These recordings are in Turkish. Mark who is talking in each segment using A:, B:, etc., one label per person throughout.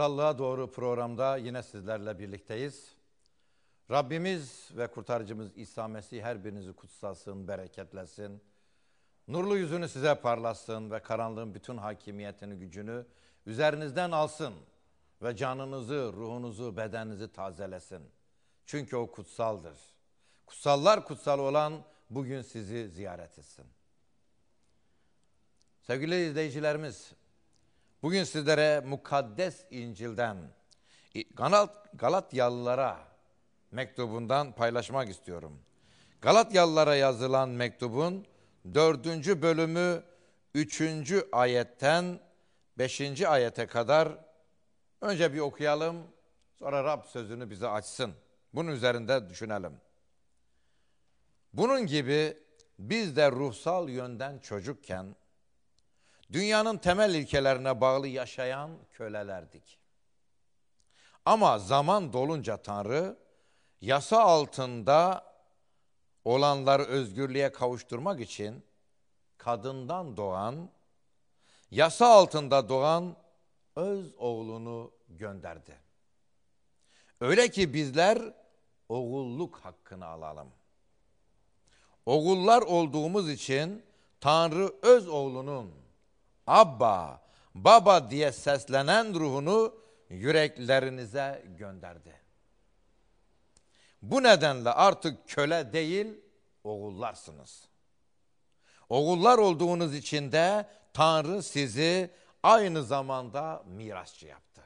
A: Kutsallığa Doğru programda yine sizlerle birlikteyiz. Rabbimiz ve kurtarıcımız İsa Mesih her birinizi kutsasın, bereketlesin. Nurlu yüzünü size parlasın ve karanlığın bütün hakimiyetini, gücünü üzerinizden alsın ve canınızı, ruhunuzu, bedeninizi tazelesin. Çünkü o kutsaldır. Kutsallar kutsal olan bugün sizi ziyaret etsin. Sevgili izleyicilerimiz, Bugün sizlere mukaddes İncil'den Galatyalılara mektubundan paylaşmak istiyorum. Galatyalılara yazılan mektubun dördüncü bölümü üçüncü ayetten beşinci ayete kadar önce bir okuyalım sonra Rab sözünü bize açsın. Bunun üzerinde düşünelim. Bunun gibi biz de ruhsal yönden çocukken dünyanın temel ilkelerine bağlı yaşayan kölelerdik. Ama zaman dolunca Tanrı yasa altında olanları özgürlüğe kavuşturmak için kadından doğan, yasa altında doğan öz oğlunu gönderdi. Öyle ki bizler oğulluk hakkını alalım. Oğullar olduğumuz için Tanrı öz oğlunun Abba, Baba diye seslenen ruhunu yüreklerinize gönderdi. Bu nedenle artık köle değil, oğullarsınız. Oğullar olduğunuz için de Tanrı sizi aynı zamanda mirasçı yaptı.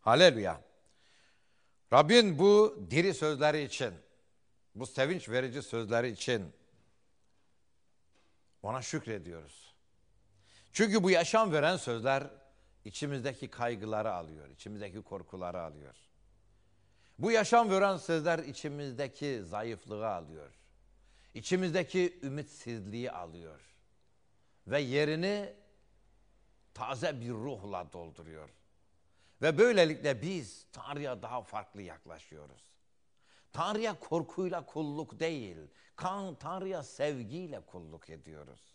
A: Haleluya. Rabbin bu diri sözleri için, bu sevinç verici sözleri için ona şükrediyoruz. Çünkü bu yaşam veren sözler içimizdeki kaygıları alıyor, içimizdeki korkuları alıyor. Bu yaşam veren sözler içimizdeki zayıflığı alıyor. İçimizdeki ümitsizliği alıyor. Ve yerini taze bir ruhla dolduruyor. Ve böylelikle biz Tanrı'ya daha farklı yaklaşıyoruz. Tanrı'ya korkuyla kulluk değil, kan Tanrı'ya sevgiyle kulluk ediyoruz.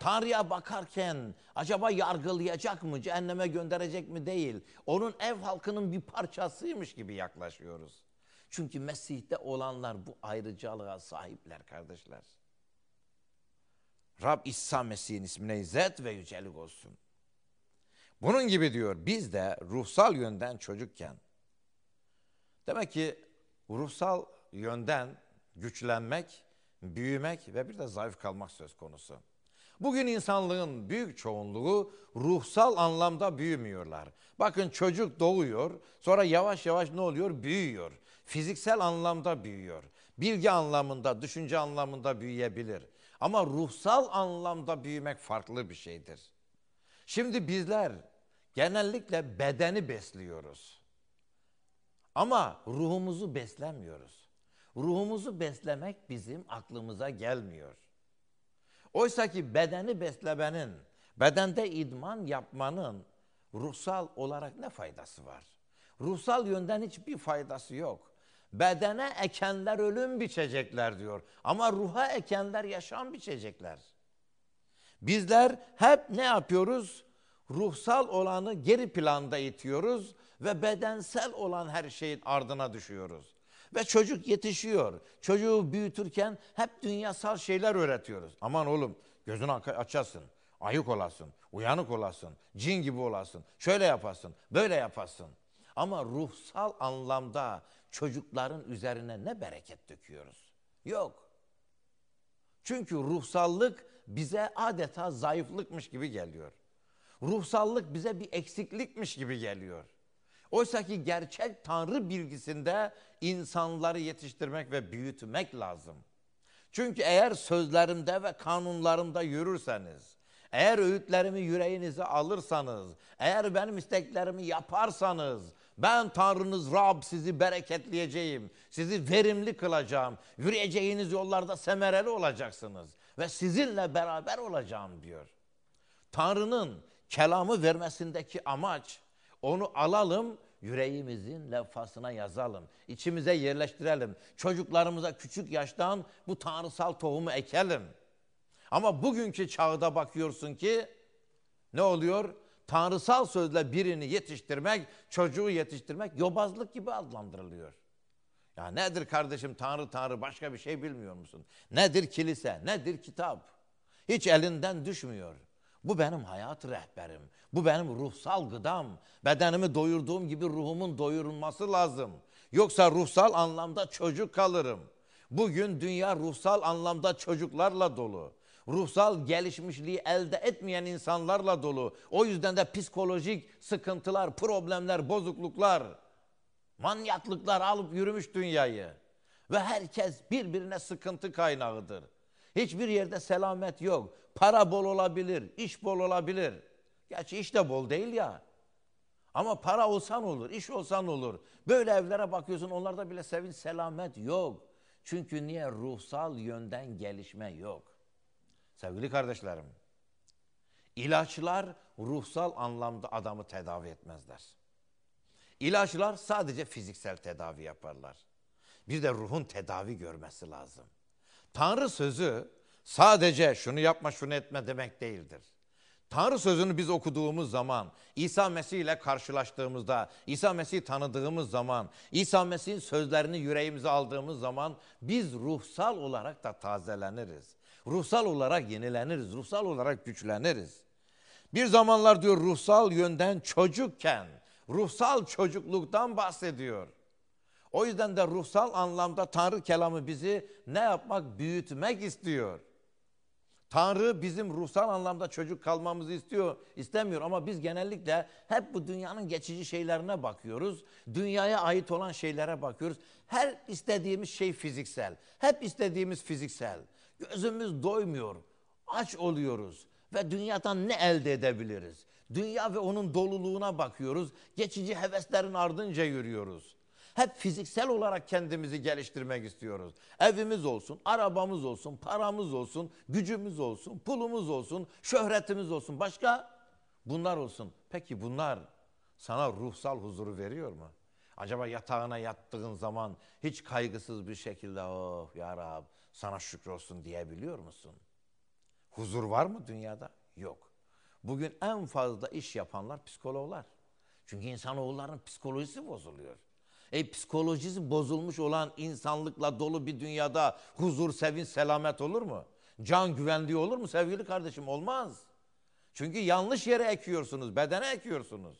A: Tanrı'ya bakarken acaba yargılayacak mı, cehenneme gönderecek mi değil. Onun ev halkının bir parçasıymış gibi yaklaşıyoruz. Çünkü Mesih'te olanlar bu ayrıcalığa sahipler kardeşler. Rab İsa Mesih'in ismine izzet ve yücelik olsun. Bunun gibi diyor biz de ruhsal yönden çocukken. Demek ki ruhsal yönden güçlenmek, büyümek ve bir de zayıf kalmak söz konusu. Bugün insanlığın büyük çoğunluğu ruhsal anlamda büyümüyorlar. Bakın çocuk doğuyor, sonra yavaş yavaş ne oluyor? Büyüyor. Fiziksel anlamda büyüyor. Bilgi anlamında, düşünce anlamında büyüyebilir. Ama ruhsal anlamda büyümek farklı bir şeydir. Şimdi bizler genellikle bedeni besliyoruz. Ama ruhumuzu beslemiyoruz. Ruhumuzu beslemek bizim aklımıza gelmiyor. Oysa ki bedeni beslemenin, bedende idman yapmanın ruhsal olarak ne faydası var? Ruhsal yönden hiçbir faydası yok. Bedene ekenler ölüm biçecekler diyor. Ama ruha ekenler yaşam biçecekler. Bizler hep ne yapıyoruz? Ruhsal olanı geri planda itiyoruz ve bedensel olan her şeyin ardına düşüyoruz. Ve çocuk yetişiyor. Çocuğu büyütürken hep dünyasal şeyler öğretiyoruz. Aman oğlum gözünü açasın. Ayık olasın, uyanık olasın, cin gibi olasın, şöyle yapasın, böyle yapasın. Ama ruhsal anlamda çocukların üzerine ne bereket döküyoruz? Yok. Çünkü ruhsallık bize adeta zayıflıkmış gibi geliyor. Ruhsallık bize bir eksiklikmiş gibi geliyor. Oysa ki gerçek Tanrı bilgisinde insanları yetiştirmek ve büyütmek lazım. Çünkü eğer sözlerimde ve kanunlarımda yürürseniz, eğer öğütlerimi yüreğinize alırsanız, eğer benim isteklerimi yaparsanız, ben Tanrınız Rab sizi bereketleyeceğim, sizi verimli kılacağım, yürüyeceğiniz yollarda semereli olacaksınız ve sizinle beraber olacağım diyor. Tanrı'nın kelamı vermesindeki amaç onu alalım, yüreğimizin levhasına yazalım. içimize yerleştirelim. Çocuklarımıza küçük yaştan bu tanrısal tohumu ekelim. Ama bugünkü çağda bakıyorsun ki ne oluyor? Tanrısal sözle birini yetiştirmek, çocuğu yetiştirmek yobazlık gibi adlandırılıyor. Ya nedir kardeşim Tanrı Tanrı başka bir şey bilmiyor musun? Nedir kilise, nedir kitap? Hiç elinden düşmüyor. Bu benim hayat rehberim. Bu benim ruhsal gıdam. Bedenimi doyurduğum gibi ruhumun doyurulması lazım. Yoksa ruhsal anlamda çocuk kalırım. Bugün dünya ruhsal anlamda çocuklarla dolu. Ruhsal gelişmişliği elde etmeyen insanlarla dolu. O yüzden de psikolojik sıkıntılar, problemler, bozukluklar, manyaklıklar alıp yürümüş dünyayı. Ve herkes birbirine sıkıntı kaynağıdır. Hiçbir yerde selamet yok. Para bol olabilir, iş bol olabilir. Gerçi iş de bol değil ya. Ama para olsan olur, iş olsan olur. Böyle evlere bakıyorsun onlarda bile sevinç, selamet yok. Çünkü niye? Ruhsal yönden gelişme yok. Sevgili kardeşlerim, ilaçlar ruhsal anlamda adamı tedavi etmezler. İlaçlar sadece fiziksel tedavi yaparlar. Bir de ruhun tedavi görmesi lazım. Tanrı sözü sadece şunu yapma şunu etme demek değildir. Tanrı sözünü biz okuduğumuz zaman, İsa Mesih ile karşılaştığımızda, İsa Mesih'i tanıdığımız zaman, İsa Mesih'in sözlerini yüreğimize aldığımız zaman biz ruhsal olarak da tazeleniriz. Ruhsal olarak yenileniriz, ruhsal olarak güçleniriz. Bir zamanlar diyor ruhsal yönden çocukken, ruhsal çocukluktan bahsediyor. O yüzden de ruhsal anlamda Tanrı kelamı bizi ne yapmak? Büyütmek istiyor. Tanrı bizim ruhsal anlamda çocuk kalmamızı istiyor, istemiyor ama biz genellikle hep bu dünyanın geçici şeylerine bakıyoruz. Dünyaya ait olan şeylere bakıyoruz. Her istediğimiz şey fiziksel. Hep istediğimiz fiziksel. Gözümüz doymuyor. Aç oluyoruz ve dünyadan ne elde edebiliriz? Dünya ve onun doluluğuna bakıyoruz. Geçici heveslerin ardınca yürüyoruz hep fiziksel olarak kendimizi geliştirmek istiyoruz. Evimiz olsun, arabamız olsun, paramız olsun, gücümüz olsun, pulumuz olsun, şöhretimiz olsun. Başka? Bunlar olsun. Peki bunlar sana ruhsal huzuru veriyor mu? Acaba yatağına yattığın zaman hiç kaygısız bir şekilde oh ya Rab sana şükür olsun diyebiliyor musun? Huzur var mı dünyada? Yok. Bugün en fazla iş yapanlar psikologlar. Çünkü insanoğulların psikolojisi bozuluyor. E psikolojisi bozulmuş olan insanlıkla dolu bir dünyada huzur, sevinç, selamet olur mu? Can güvenliği olur mu sevgili kardeşim? Olmaz. Çünkü yanlış yere ekiyorsunuz, bedene ekiyorsunuz.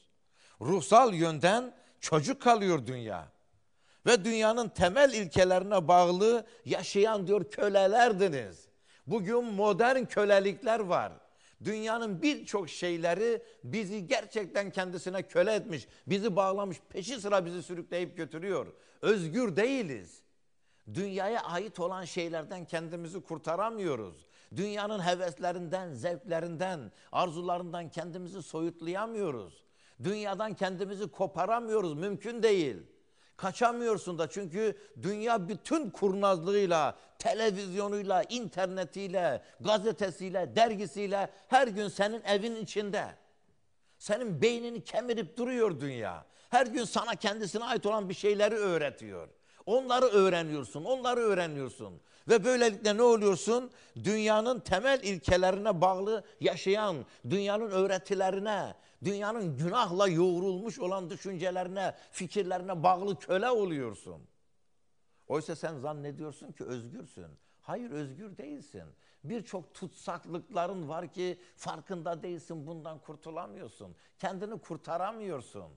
A: Ruhsal yönden çocuk kalıyor dünya. Ve dünyanın temel ilkelerine bağlı yaşayan diyor kölelerdiniz. Bugün modern kölelikler var. Dünyanın birçok şeyleri bizi gerçekten kendisine köle etmiş, bizi bağlamış, peşi sıra bizi sürükleyip götürüyor. Özgür değiliz. Dünyaya ait olan şeylerden kendimizi kurtaramıyoruz. Dünyanın heveslerinden, zevklerinden, arzularından kendimizi soyutlayamıyoruz. Dünyadan kendimizi koparamıyoruz, mümkün değil. Kaçamıyorsun da çünkü dünya bütün kurnazlığıyla, televizyonuyla, internetiyle, gazetesiyle, dergisiyle her gün senin evin içinde. Senin beynini kemirip duruyor dünya. Her gün sana kendisine ait olan bir şeyleri öğretiyor. Onları öğreniyorsun, onları öğreniyorsun. Ve böylelikle ne oluyorsun? Dünyanın temel ilkelerine bağlı yaşayan, dünyanın öğretilerine, dünyanın günahla yoğrulmuş olan düşüncelerine, fikirlerine bağlı köle oluyorsun. Oysa sen zannediyorsun ki özgürsün. Hayır özgür değilsin. Birçok tutsaklıkların var ki farkında değilsin bundan kurtulamıyorsun. Kendini kurtaramıyorsun.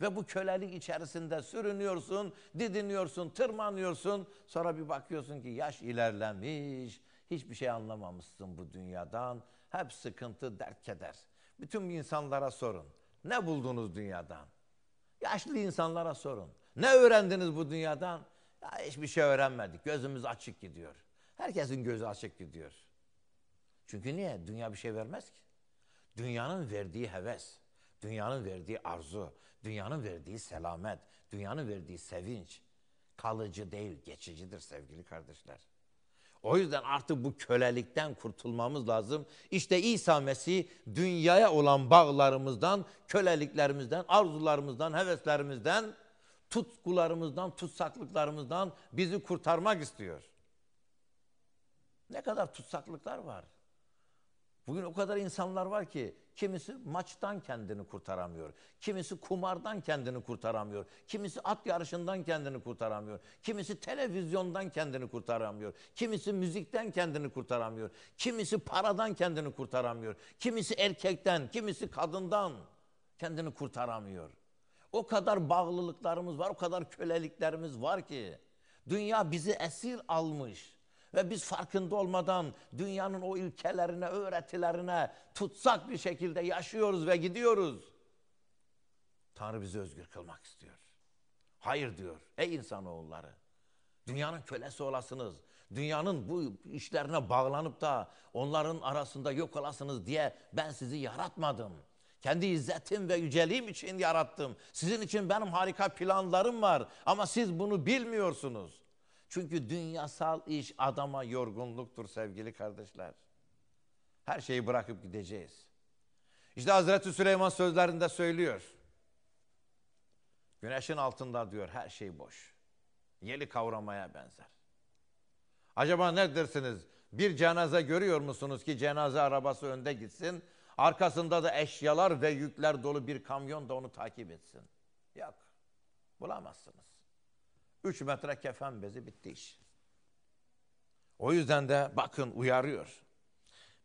A: Ve bu kölelik içerisinde sürünüyorsun, didiniyorsun, tırmanıyorsun. Sonra bir bakıyorsun ki yaş ilerlemiş, hiçbir şey anlamamışsın bu dünyadan. Hep sıkıntı, dert, keder. Bütün insanlara sorun. Ne buldunuz dünyadan? Yaşlı insanlara sorun. Ne öğrendiniz bu dünyadan? Ya hiçbir şey öğrenmedik. Gözümüz açık gidiyor. Herkesin gözü açık gidiyor. Çünkü niye? Dünya bir şey vermez ki. Dünyanın verdiği heves, dünyanın verdiği arzu, dünyanın verdiği selamet, dünyanın verdiği sevinç kalıcı değil, geçicidir sevgili kardeşler. O yüzden artık bu kölelikten kurtulmamız lazım. İşte İsa Mesih dünyaya olan bağlarımızdan, köleliklerimizden, arzularımızdan, heveslerimizden tutkularımızdan, tutsaklıklarımızdan bizi kurtarmak istiyor. Ne kadar tutsaklıklar var. Bugün o kadar insanlar var ki kimisi maçtan kendini kurtaramıyor. Kimisi kumardan kendini kurtaramıyor. Kimisi at yarışından kendini kurtaramıyor. Kimisi televizyondan kendini kurtaramıyor. Kimisi müzikten kendini kurtaramıyor. Kimisi paradan kendini kurtaramıyor. Kimisi erkekten, kimisi kadından kendini kurtaramıyor. O kadar bağlılıklarımız var, o kadar köleliklerimiz var ki dünya bizi esir almış ve biz farkında olmadan dünyanın o ilkelerine, öğretilerine tutsak bir şekilde yaşıyoruz ve gidiyoruz. Tanrı bizi özgür kılmak istiyor. Hayır diyor ey insanoğulları. Dünyanın kölesi olasınız. Dünyanın bu işlerine bağlanıp da onların arasında yok olasınız diye ben sizi yaratmadım. Kendi izzetim ve yüceliğim için yarattım. Sizin için benim harika planlarım var ama siz bunu bilmiyorsunuz. Çünkü dünyasal iş adama yorgunluktur sevgili kardeşler. Her şeyi bırakıp gideceğiz. İşte Hazreti Süleyman sözlerinde söylüyor. Güneşin altında diyor her şey boş. Yeli kavramaya benzer. Acaba ne dersiniz? Bir cenaze görüyor musunuz ki cenaze arabası önde gitsin, Arkasında da eşyalar ve yükler dolu bir kamyon da onu takip etsin. Yok. Bulamazsınız. Üç metre kefen bezi bitti iş. O yüzden de bakın uyarıyor.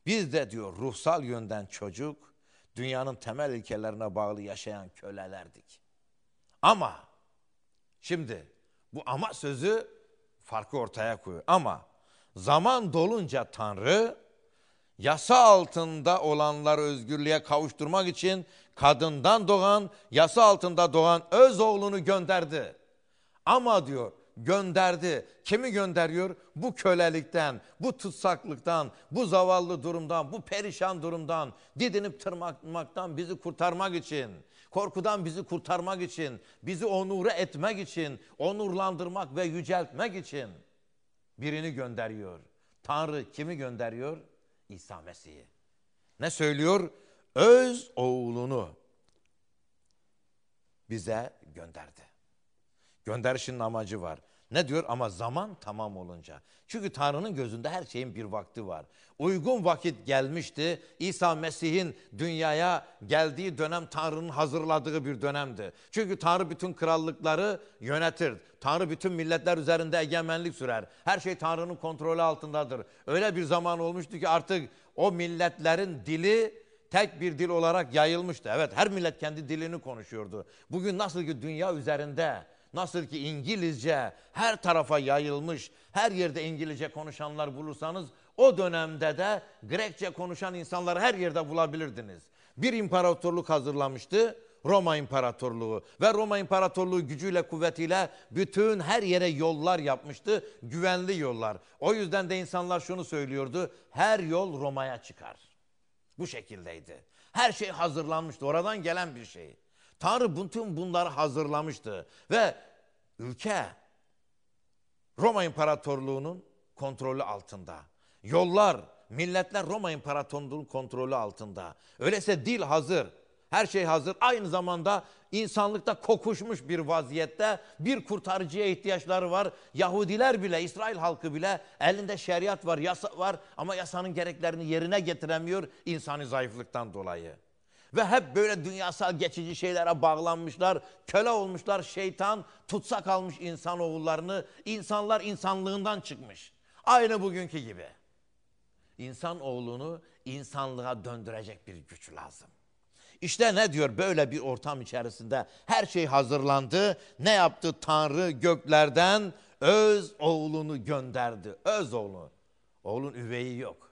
A: Biz de diyor ruhsal yönden çocuk, dünyanın temel ilkelerine bağlı yaşayan kölelerdik. Ama şimdi bu ama sözü farkı ortaya koyuyor. Ama zaman dolunca Tanrı yasa altında olanlar özgürlüğe kavuşturmak için kadından doğan, yasa altında doğan öz oğlunu gönderdi. Ama diyor gönderdi. Kimi gönderiyor? Bu kölelikten, bu tutsaklıktan, bu zavallı durumdan, bu perişan durumdan, didinip tırmanmaktan bizi kurtarmak için, korkudan bizi kurtarmak için, bizi onura etmek için, onurlandırmak ve yüceltmek için birini gönderiyor. Tanrı kimi gönderiyor? İsa Mesih'i. Ne söylüyor? Öz oğlunu bize gönderdi. Gönderişin amacı var. Ne diyor? Ama zaman tamam olunca. Çünkü Tanrı'nın gözünde her şeyin bir vakti var. Uygun vakit gelmişti. İsa Mesih'in dünyaya geldiği dönem Tanrı'nın hazırladığı bir dönemdi. Çünkü Tanrı bütün krallıkları yönetir. Tanrı bütün milletler üzerinde egemenlik sürer. Her şey Tanrı'nın kontrolü altındadır. Öyle bir zaman olmuştu ki artık o milletlerin dili tek bir dil olarak yayılmıştı. Evet her millet kendi dilini konuşuyordu. Bugün nasıl ki dünya üzerinde Nasıl ki İngilizce her tarafa yayılmış, her yerde İngilizce konuşanlar bulursanız o dönemde de Grekçe konuşan insanları her yerde bulabilirdiniz. Bir imparatorluk hazırlamıştı. Roma İmparatorluğu ve Roma İmparatorluğu gücüyle kuvvetiyle bütün her yere yollar yapmıştı, güvenli yollar. O yüzden de insanlar şunu söylüyordu, her yol Roma'ya çıkar. Bu şekildeydi. Her şey hazırlanmıştı, oradan gelen bir şey. Tanrı bütün bunları hazırlamıştı ve ülke Roma İmparatorluğu'nun kontrolü altında. Yollar, milletler Roma İmparatorluğu'nun kontrolü altında. Öyleyse dil hazır, her şey hazır. Aynı zamanda insanlıkta kokuşmuş bir vaziyette bir kurtarıcıya ihtiyaçları var. Yahudiler bile, İsrail halkı bile elinde şeriat var, yasa var ama yasanın gereklerini yerine getiremiyor insani zayıflıktan dolayı. Ve hep böyle dünyasal geçici şeylere bağlanmışlar, köle olmuşlar, şeytan tutsak almış insan oğullarını, insanlar insanlığından çıkmış. Aynı bugünkü gibi. İnsan oğlunu insanlığa döndürecek bir güç lazım. İşte ne diyor böyle bir ortam içerisinde her şey hazırlandı. Ne yaptı Tanrı göklerden öz oğlunu gönderdi. Öz oğlu. Oğlun üveyi yok.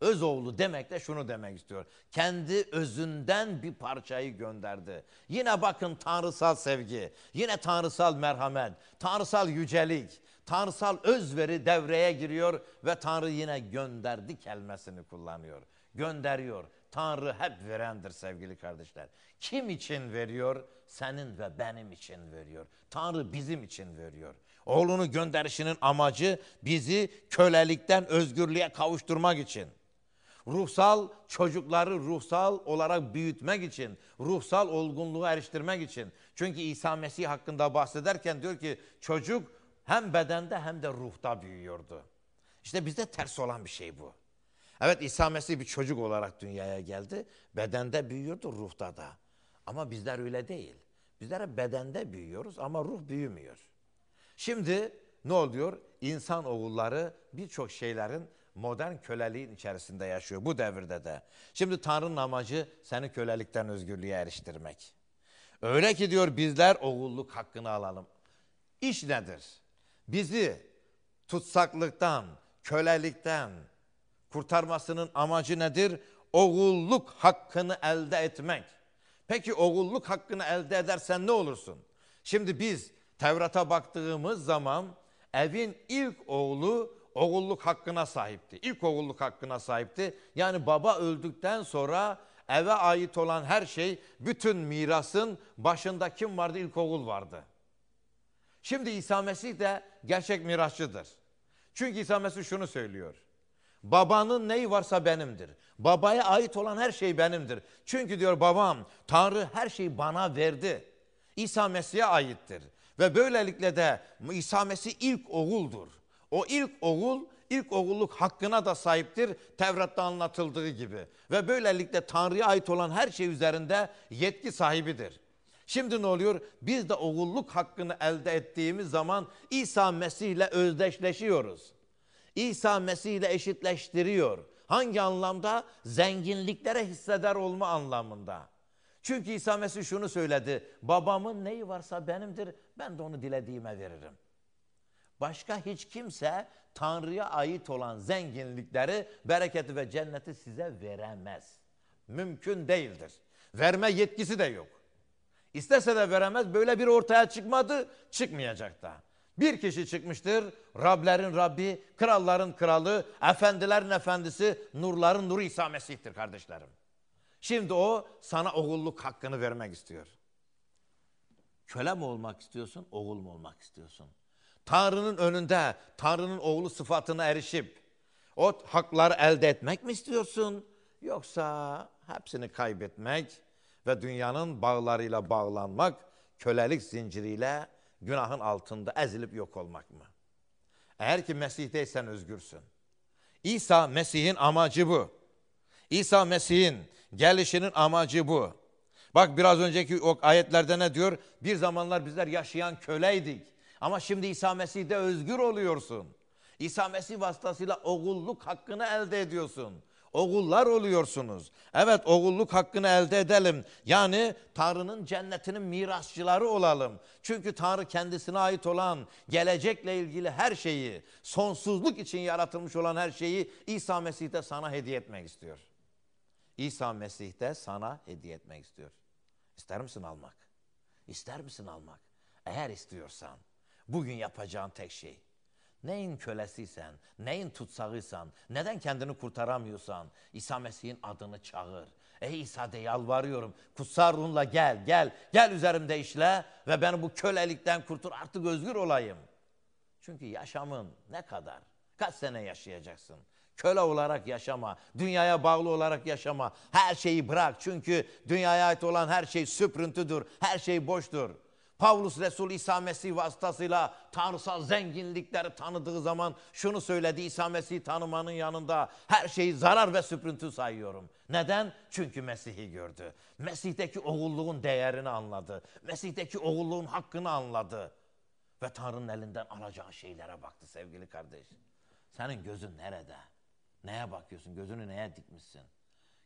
A: Özoğlu demek de şunu demek istiyor. Kendi özünden bir parçayı gönderdi. Yine bakın tanrısal sevgi, yine tanrısal merhamet, tanrısal yücelik, tanrısal özveri devreye giriyor ve Tanrı yine gönderdi kelimesini kullanıyor. Gönderiyor. Tanrı hep verendir sevgili kardeşler. Kim için veriyor? Senin ve benim için veriyor. Tanrı bizim için veriyor. Oğlunu gönderişinin amacı bizi kölelikten özgürlüğe kavuşturmak için ruhsal çocukları ruhsal olarak büyütmek için, ruhsal olgunluğu eriştirmek için. Çünkü İsa Mesih hakkında bahsederken diyor ki çocuk hem bedende hem de ruhta büyüyordu. İşte bizde ters olan bir şey bu. Evet İsa Mesih bir çocuk olarak dünyaya geldi. Bedende büyüyordu, ruhta da. Ama bizler öyle değil. Bizler bedende büyüyoruz ama ruh büyümüyor. Şimdi ne oluyor? İnsan oğulları birçok şeylerin modern köleliğin içerisinde yaşıyor bu devirde de. Şimdi Tanrı'nın amacı seni kölelikten özgürlüğe eriştirmek. Öyle ki diyor bizler oğulluk hakkını alalım. İş nedir? Bizi tutsaklıktan, kölelikten kurtarmasının amacı nedir? Oğulluk hakkını elde etmek. Peki oğulluk hakkını elde edersen ne olursun? Şimdi biz Tevrat'a baktığımız zaman evin ilk oğlu oğulluk hakkına sahipti. İlk oğulluk hakkına sahipti. Yani baba öldükten sonra eve ait olan her şey bütün mirasın başında kim vardı? İlk oğul vardı. Şimdi İsa Mesih de gerçek mirasçıdır. Çünkü İsa Mesih şunu söylüyor. Babanın neyi varsa benimdir. Babaya ait olan her şey benimdir. Çünkü diyor babam Tanrı her şeyi bana verdi. İsa Mesih'e aittir. Ve böylelikle de İsa Mesih ilk oğuldur. O ilk oğul, ilk oğulluk hakkına da sahiptir Tevrat'ta anlatıldığı gibi. Ve böylelikle Tanrı'ya ait olan her şey üzerinde yetki sahibidir. Şimdi ne oluyor? Biz de oğulluk hakkını elde ettiğimiz zaman İsa Mesih ile özdeşleşiyoruz. İsa Mesih ile eşitleştiriyor. Hangi anlamda? Zenginliklere hisseder olma anlamında. Çünkü İsa Mesih şunu söyledi. Babamın neyi varsa benimdir. Ben de onu dilediğime veririm. Başka hiç kimse Tanrı'ya ait olan zenginlikleri, bereketi ve cenneti size veremez. Mümkün değildir. Verme yetkisi de yok. İstese de veremez. Böyle bir ortaya çıkmadı, çıkmayacak da. Bir kişi çıkmıştır. Rablerin Rabbi, kralların kralı, efendilerin efendisi, nurların nuru İsa Mesih'tir kardeşlerim. Şimdi o sana oğulluk hakkını vermek istiyor. Köle mi olmak istiyorsun, oğul mu olmak istiyorsun? Tanrı'nın önünde Tanrı'nın oğlu sıfatına erişip o hakları elde etmek mi istiyorsun? Yoksa hepsini kaybetmek ve dünyanın bağlarıyla bağlanmak, kölelik zinciriyle günahın altında ezilip yok olmak mı? Eğer ki Mesih'teysen özgürsün. İsa Mesih'in amacı bu. İsa Mesih'in gelişinin amacı bu. Bak biraz önceki o ayetlerde ne diyor? Bir zamanlar bizler yaşayan köleydik ama şimdi İsa Mesih'de özgür oluyorsun. İsa Mesih vasıtasıyla oğulluk hakkını elde ediyorsun. Oğullar oluyorsunuz. Evet oğulluk hakkını elde edelim. Yani Tanrı'nın cennetinin mirasçıları olalım. Çünkü Tanrı kendisine ait olan gelecekle ilgili her şeyi, sonsuzluk için yaratılmış olan her şeyi İsa Mesih'te sana hediye etmek istiyor. İsa Mesih'te sana hediye etmek istiyor. İster misin almak? İster misin almak? Eğer istiyorsan Bugün yapacağın tek şey. Neyin kölesiysen, neyin tutsağıysan, neden kendini kurtaramıyorsan İsa Mesih'in adını çağır. Ey İsa de yalvarıyorum kutsal ruhunla gel gel gel üzerimde işle ve beni bu kölelikten kurtur artık özgür olayım. Çünkü yaşamın ne kadar kaç sene yaşayacaksın? Köle olarak yaşama, dünyaya bağlı olarak yaşama, her şeyi bırak. Çünkü dünyaya ait olan her şey süprüntüdür, her şey boştur. Pavlus Resul İsa Mesih vasıtasıyla tanrısal zenginlikleri tanıdığı zaman şunu söyledi İsa Mesih'i tanımanın yanında her şeyi zarar ve süprüntü sayıyorum. Neden? Çünkü Mesih'i gördü. Mesih'teki oğulluğun değerini anladı. Mesih'teki oğulluğun hakkını anladı. Ve Tanrı'nın elinden alacağı şeylere baktı sevgili kardeş. Senin gözün nerede? Neye bakıyorsun? Gözünü neye dikmişsin?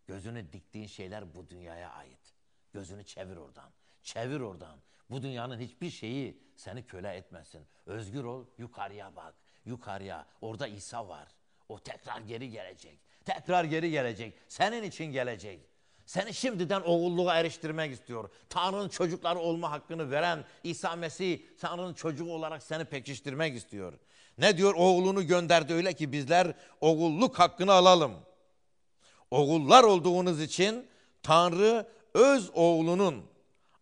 A: Gözünü diktiğin şeyler bu dünyaya ait. Gözünü çevir oradan. Çevir oradan. Bu dünyanın hiçbir şeyi seni köle etmesin. Özgür ol, yukarıya bak. Yukarıya. Orada İsa var. O tekrar geri gelecek. Tekrar geri gelecek. Senin için gelecek. Seni şimdiden oğulluğa eriştirmek istiyor. Tanrı'nın çocukları olma hakkını veren İsa Mesih Tanrı'nın çocuğu olarak seni pekiştirmek istiyor. Ne diyor? Oğlunu gönderdi öyle ki bizler oğulluk hakkını alalım. Oğullar olduğunuz için Tanrı öz oğlunun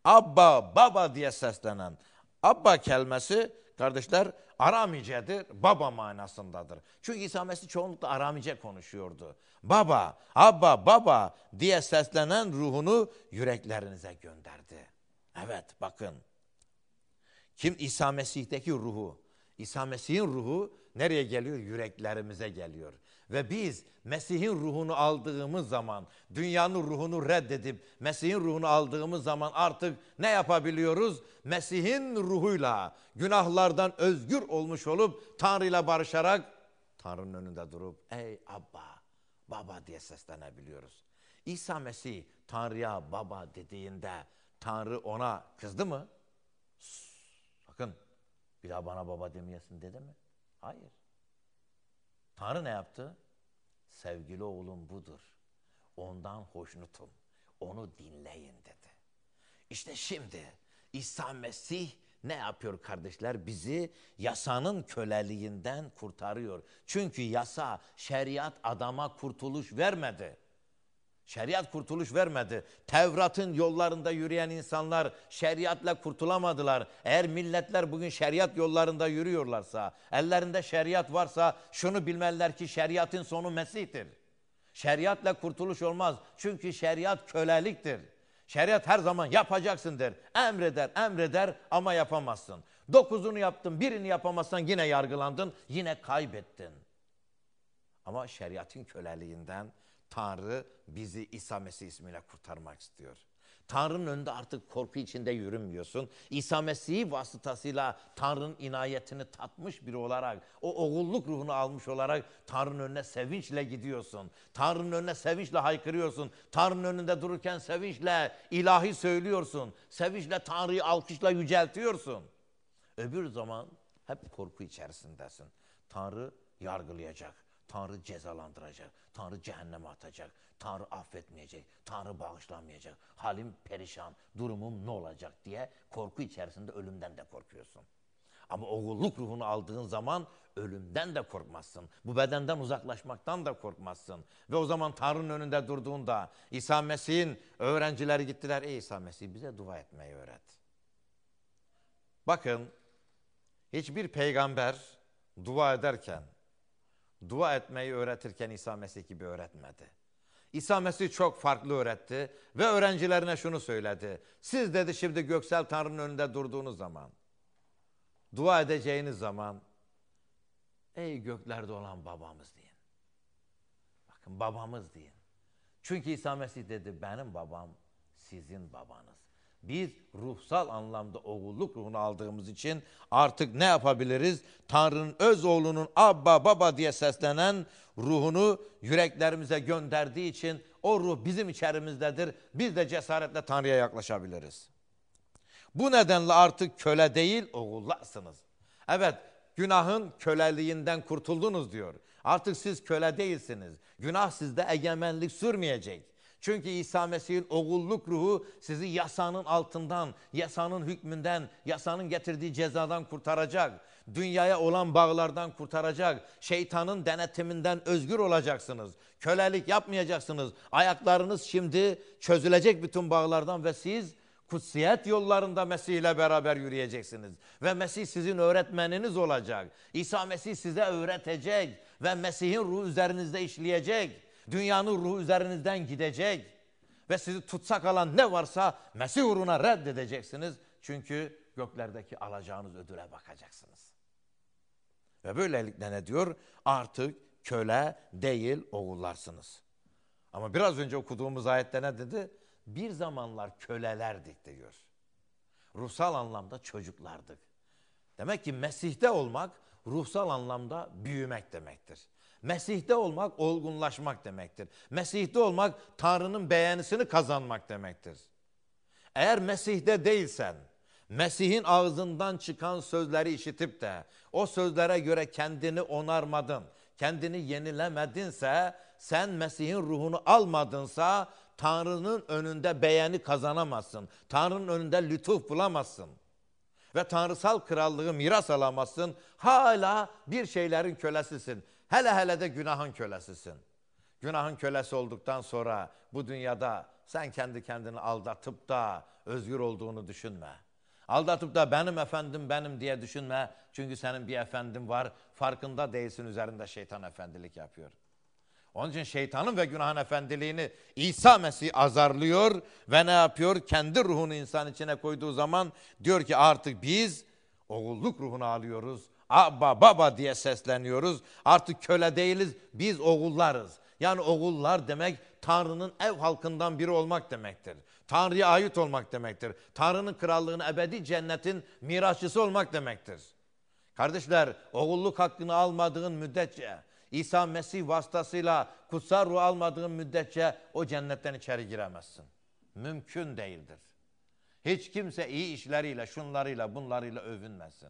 A: Abba, baba diye seslenen Abba kelimesi kardeşler Aramicedir, baba manasındadır. Çünkü İsa Mesih çoğunlukla Aramice konuşuyordu. Baba, Abba, baba diye seslenen ruhunu yüreklerinize gönderdi. Evet bakın. Kim İsa Mesih'teki ruhu İsa Mesih'in ruhu nereye geliyor? Yüreklerimize geliyor. Ve biz Mesih'in ruhunu aldığımız zaman, dünyanın ruhunu reddedip Mesih'in ruhunu aldığımız zaman artık ne yapabiliyoruz? Mesih'in ruhuyla günahlardan özgür olmuş olup Tanrı ile barışarak Tanrı'nın önünde durup ey Abba, Baba diye seslenebiliyoruz. İsa Mesih Tanrı'ya baba dediğinde Tanrı ona kızdı mı? Bakın bir daha bana baba demeyesin dedi mi? Hayır. Tanrı ne yaptı? Sevgili oğlum budur. Ondan hoşnutum. Onu dinleyin dedi. İşte şimdi İsa Mesih ne yapıyor kardeşler? Bizi yasanın köleliğinden kurtarıyor. Çünkü yasa, şeriat adama kurtuluş vermedi. Şeriat kurtuluş vermedi. Tevrat'ın yollarında yürüyen insanlar şeriatla kurtulamadılar. Eğer milletler bugün şeriat yollarında yürüyorlarsa, ellerinde şeriat varsa şunu bilmeliler ki şeriatın sonu Mesih'tir. Şeriatla kurtuluş olmaz. Çünkü şeriat köleliktir. Şeriat her zaman yapacaksın der. Emreder, emreder ama yapamazsın. Dokuzunu yaptın, birini yapamazsan yine yargılandın, yine kaybettin. Ama şeriatın köleliğinden Tanrı bizi İsa Mesih ismiyle kurtarmak istiyor. Tanrı'nın önünde artık korku içinde yürümüyorsun. İsa Mesih vasıtasıyla Tanrı'nın inayetini tatmış biri olarak, o oğulluk ruhunu almış olarak Tanrı'nın önüne sevinçle gidiyorsun. Tanrı'nın önüne sevinçle haykırıyorsun. Tanrı'nın önünde dururken sevinçle ilahi söylüyorsun. Sevinçle Tanrı'yı alkışla yüceltiyorsun. Öbür zaman hep korku içerisindesin. Tanrı yargılayacak. Tanrı cezalandıracak. Tanrı cehenneme atacak. Tanrı affetmeyecek. Tanrı bağışlamayacak. Halim perişan. Durumum ne olacak diye korku içerisinde ölümden de korkuyorsun. Ama oğulluk ruhunu aldığın zaman ölümden de korkmazsın. Bu bedenden uzaklaşmaktan da korkmazsın. Ve o zaman Tanrı'nın önünde durduğunda İsa Mesih'in öğrencileri gittiler. Ey İsa Mesih bize dua etmeyi öğret. Bakın hiçbir peygamber dua ederken Dua etmeyi öğretirken İsa Mesih gibi öğretmedi. İsa Mesih çok farklı öğretti ve öğrencilerine şunu söyledi. Siz dedi şimdi göksel Tanrı'nın önünde durduğunuz zaman, dua edeceğiniz zaman, ey göklerde olan babamız diyin. Bakın babamız diyin. Çünkü İsa Mesih dedi benim babam sizin babanız. Biz ruhsal anlamda oğulluk ruhunu aldığımız için artık ne yapabiliriz? Tanrı'nın öz oğlunun Abba Baba diye seslenen ruhunu yüreklerimize gönderdiği için o ruh bizim içerimizdedir. Biz de cesaretle Tanrı'ya yaklaşabiliriz. Bu nedenle artık köle değil oğullarsınız. Evet günahın köleliğinden kurtuldunuz diyor. Artık siz köle değilsiniz. Günah sizde egemenlik sürmeyecek. Çünkü İsa Mesih'in oğulluk ruhu sizi yasanın altından, yasanın hükmünden, yasanın getirdiği cezadan kurtaracak. Dünyaya olan bağlardan kurtaracak. Şeytanın denetiminden özgür olacaksınız. Kölelik yapmayacaksınız. Ayaklarınız şimdi çözülecek bütün bağlardan ve siz kutsiyet yollarında Mesih ile beraber yürüyeceksiniz. Ve Mesih sizin öğretmeniniz olacak. İsa Mesih size öğretecek ve Mesih'in ruhu üzerinizde işleyecek. Dünyanın ruhu üzerinizden gidecek. Ve sizi tutsak alan ne varsa Mesih uğruna reddedeceksiniz. Çünkü göklerdeki alacağınız ödüle bakacaksınız. Ve böylelikle ne diyor? Artık köle değil oğullarsınız. Ama biraz önce okuduğumuz ayette ne dedi? Bir zamanlar kölelerdik diyor. Ruhsal anlamda çocuklardık. Demek ki Mesih'te olmak ruhsal anlamda büyümek demektir. Mesih'te olmak olgunlaşmak demektir. Mesih'te olmak Tanrı'nın beğenisini kazanmak demektir. Eğer Mesih'te değilsen, Mesih'in ağzından çıkan sözleri işitip de o sözlere göre kendini onarmadın, kendini yenilemedinse, sen Mesih'in ruhunu almadınsa Tanrı'nın önünde beğeni kazanamazsın. Tanrı'nın önünde lütuf bulamazsın. Ve tanrısal krallığı miras alamazsın. Hala bir şeylerin kölesisin. Hele hele de günahın kölesisin. Günahın kölesi olduktan sonra bu dünyada sen kendi kendini aldatıp da özgür olduğunu düşünme. Aldatıp da benim efendim benim diye düşünme. Çünkü senin bir efendim var. Farkında değilsin üzerinde şeytan efendilik yapıyor. Onun için şeytanın ve günahın efendiliğini İsa Mesih azarlıyor ve ne yapıyor? Kendi ruhunu insan içine koyduğu zaman diyor ki artık biz oğulluk ruhunu alıyoruz. Abba baba diye sesleniyoruz. Artık köle değiliz biz oğullarız. Yani oğullar demek Tanrı'nın ev halkından biri olmak demektir. Tanrı'ya ait olmak demektir. Tanrı'nın krallığını ebedi cennetin mirasçısı olmak demektir. Kardeşler oğulluk hakkını almadığın müddetçe İsa Mesih vasıtasıyla kutsal ruh almadığın müddetçe o cennetten içeri giremezsin. Mümkün değildir. Hiç kimse iyi işleriyle, şunlarıyla, bunlarıyla övünmesin.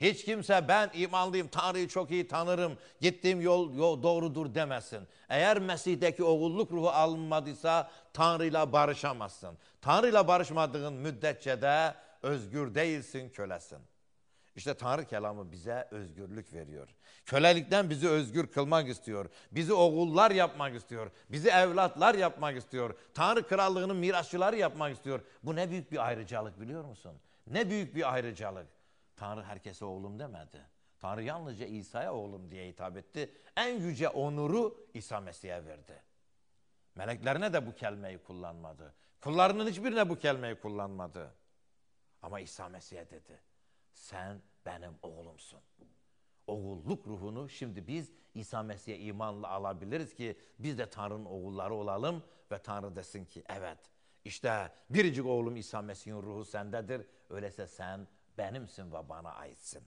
A: Hiç kimse ben imanlıyım, Tanrı'yı çok iyi tanırım, gittiğim yol, yol doğrudur demesin. Eğer Mesih'teki oğulluk ruhu alınmadıysa Tanrı'yla barışamazsın. Tanrı'yla barışmadığın müddetçe de özgür değilsin, kölesin. İşte Tanrı kelamı bize özgürlük veriyor. Kölelikten bizi özgür kılmak istiyor. Bizi oğullar yapmak istiyor. Bizi evlatlar yapmak istiyor. Tanrı krallığının mirasçıları yapmak istiyor. Bu ne büyük bir ayrıcalık biliyor musun? Ne büyük bir ayrıcalık. Tanrı herkese oğlum demedi. Tanrı yalnızca İsa'ya oğlum diye hitap etti. En yüce onuru İsa Mesih'e verdi. Meleklerine de bu kelimeyi kullanmadı. Kullarının hiçbirine bu kelimeyi kullanmadı. Ama İsa Mesih'e dedi. Sen benim oğlumsun. Oğulluk ruhunu şimdi biz İsa Mesih'e imanla alabiliriz ki biz de Tanrı'nın oğulları olalım ve Tanrı desin ki evet işte biricik oğlum İsa Mesih'in ruhu sendedir. Öyleyse sen benimsin ve bana aitsin.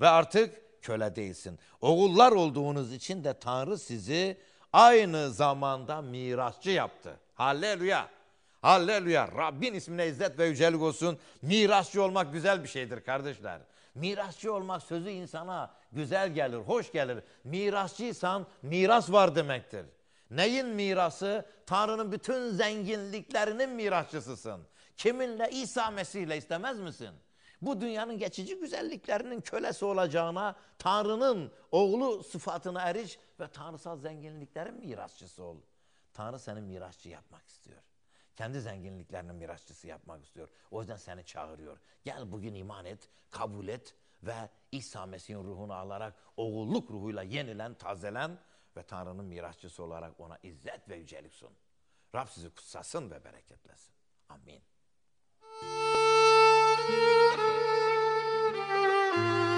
A: Ve artık köle değilsin. Oğullar olduğunuz için de Tanrı sizi aynı zamanda mirasçı yaptı. Halleluya. Halleluya. Rabbin ismine izzet ve yücelik olsun. Mirasçı olmak güzel bir şeydir kardeşler. Mirasçı olmak sözü insana güzel gelir, hoş gelir. Mirasçıysan miras var demektir. Neyin mirası? Tanrı'nın bütün zenginliklerinin mirasçısısın. Kiminle? İsa Mesih'le istemez misin? Bu dünyanın geçici güzelliklerinin kölesi olacağına, Tanrı'nın oğlu sıfatına eriş ve tanrısal zenginliklerin mirasçısı ol. Tanrı seni mirasçı yapmak istiyor. Kendi zenginliklerinin mirasçısı yapmak istiyor. O yüzden seni çağırıyor. Gel bugün iman et, kabul et ve İsa Mesih'in ruhunu alarak oğulluk ruhuyla yenilen, tazelen ve Tanrı'nın mirasçısı olarak ona izzet ve yücelik sun. Rab sizi kutsasın ve bereketlesin. Amin. Música